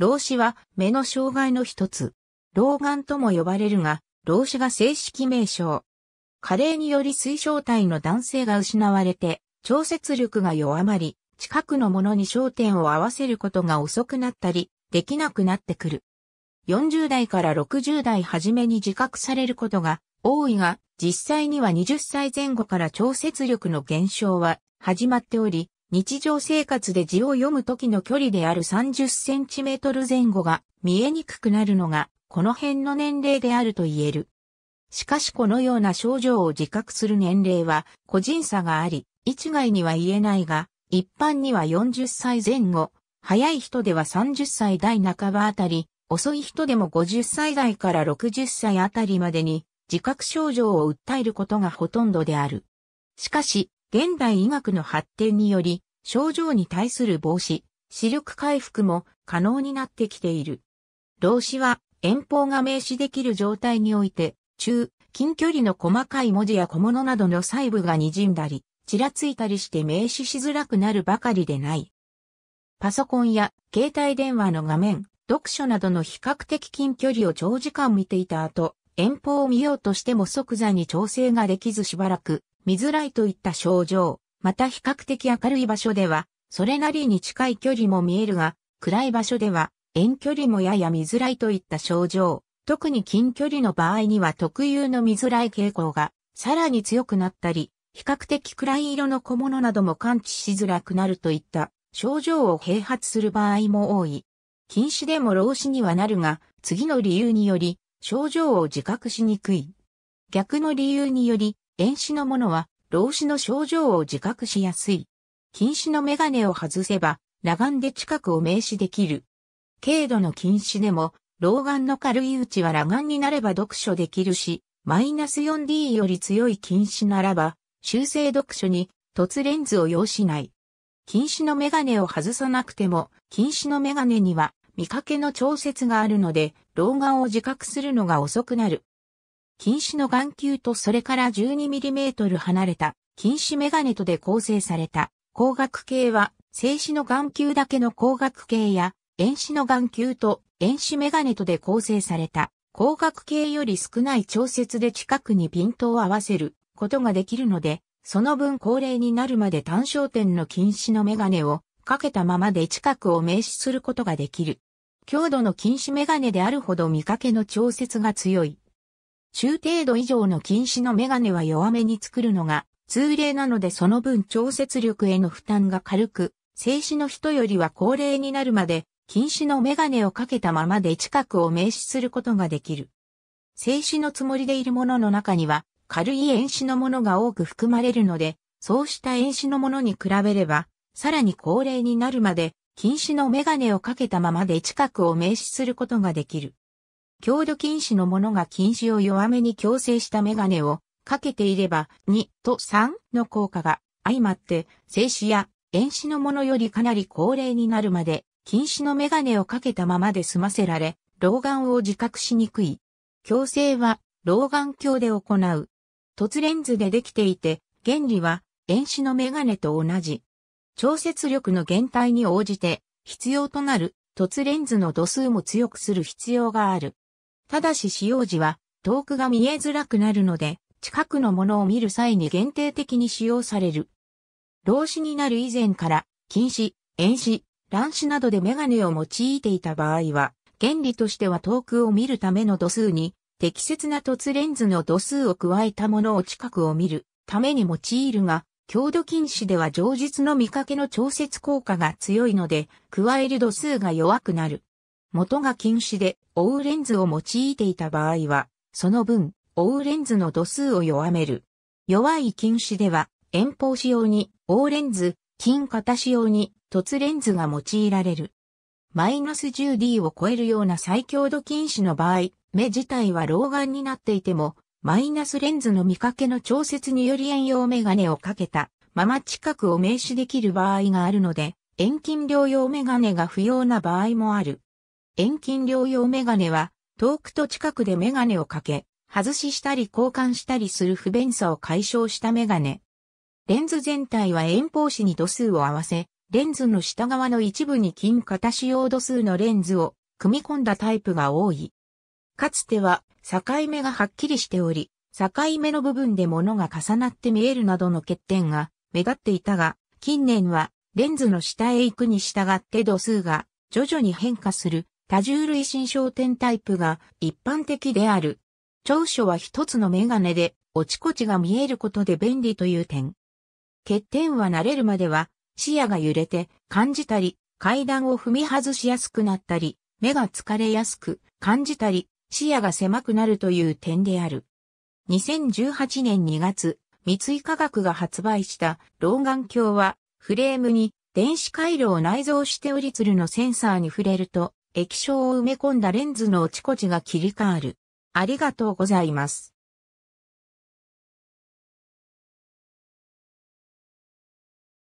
老子は目の障害の一つ。老眼とも呼ばれるが、老子が正式名称。加齢により水晶体の男性が失われて、調節力が弱まり、近くのものに焦点を合わせることが遅くなったり、できなくなってくる。40代から60代初めに自覚されることが多いが、実際には20歳前後から調節力の減少は始まっており、日常生活で字を読む時の距離である 30cm 前後が見えにくくなるのがこの辺の年齢であると言える。しかしこのような症状を自覚する年齢は個人差があり、一概には言えないが、一般には40歳前後、早い人では30歳代半ばあたり、遅い人でも50歳代から60歳あたりまでに自覚症状を訴えることがほとんどである。しかし、現代医学の発展により、症状に対する防止、視力回復も可能になってきている。老子は遠方が名詞できる状態において、中、近距離の細かい文字や小物などの細部が滲んだり、ちらついたりして名詞しづらくなるばかりでない。パソコンや携帯電話の画面、読書などの比較的近距離を長時間見ていた後、遠方を見ようとしても即座に調整ができずしばらく見づらいといった症状、また比較的明るい場所では、それなりに近い距離も見えるが、暗い場所では、遠距離もやや見づらいといった症状、特に近距離の場合には特有の見づらい傾向が、さらに強くなったり、比較的暗い色の小物なども感知しづらくなるといった症状を併発する場合も多い。禁止でも老子にはなるが、次の理由により、症状を自覚しにくい。逆の理由により、遠視の者は、老子の症状を自覚しやすい。近視のメガネを外せば、裸眼で近くを名視できる。軽度の近視でも、老眼の軽いうちは裸眼になれば読書できるし、マイナス 4D より強い近視ならば、修正読書に凸レンズを要しない。近視のメガネを外さなくても、近視のメガネには見かけの調節があるので、老眼を自覚するのが遅くなる。近視の眼球とそれから 12mm 離れた近視メガネとで構成された光学系は静止の眼球だけの光学系や遠視の眼球と遠視メガネとで構成された光学系より少ない調節で近くにピントを合わせることができるので、その分高齢になるまで単焦点の近視のメガネをかけたままで近くを明視することができる。強度の近視メガネであるほど見かけの調節が強い中程度以上の禁止のメガネは弱めに作るのが通例なのでその分調節力への負担が軽く、静止の人よりは高齢になるまで、禁止のメガネをかけたままで近くを明視することができる。静止のつもりでいるものの中には、軽い遠視のものが多く含まれるので、そうした遠視のものに比べれば、さらに高齢になるまで、禁止のメガネをかけたままで近くを明視することができる。強度禁止のものが禁止を弱めに強制したメガネをかけていれば2と3の効果が相まって静止や遠視のものよりかなり高齢になるまで禁止のメガネをかけたままで済ませられ老眼を自覚しにくい。矯正は老眼鏡で行う。凸レンズでできていて原理は遠視のメガネと同じ。調節力の減退に応じて必要となる凸レンズの度数も強くする必要がある。ただし使用時は遠くが見えづらくなるので、近くのものを見る際に限定的に使用される。老子になる以前から、近視、遠視、乱視などでメガネを用いていた場合は、原理としては遠くを見るための度数に、適切な凸レンズの度数を加えたものを近くを見るために用いるが、強度近視では上述の見かけの調節効果が強いので、加える度数が弱くなる。元が禁止でオうレンズを用いていた場合は、その分、オうレンズの度数を弱める。弱い禁止では、遠方仕様に、O レンズ、近型仕様に、凸レンズが用いられる。マイナス 10D を超えるような最強度禁止の場合、目自体は老眼になっていても、マイナスレンズの見かけの調節により遠用メガネをかけたまま近くを名刺できる場合があるので、遠近療用メガネが不要な場合もある。遠近療養メガネは、遠くと近くでメガネをかけ、外ししたり交換したりする不便さを解消したメガネ。レンズ全体は遠方視に度数を合わせ、レンズの下側の一部に金型使用度数のレンズを組み込んだタイプが多い。かつては境目がはっきりしており、境目の部分で物が重なって見えるなどの欠点が目立っていたが、近年はレンズの下へ行くに従って度数が徐々に変化する多重類心焦点タイプが一般的である。長所は一つのメガネで、おちこちが見えることで便利という点。欠点は慣れるまでは、視野が揺れて感じたり、階段を踏み外しやすくなったり、目が疲れやすく感じたり、視野が狭くなるという点である。2018年2月、三井科学が発売した老眼鏡は、フレームに電子回路を内蔵しておりつるのセンサーに触れると、液晶を埋め込んだレンズの落ちこちが切り替わる。ありがとうございます。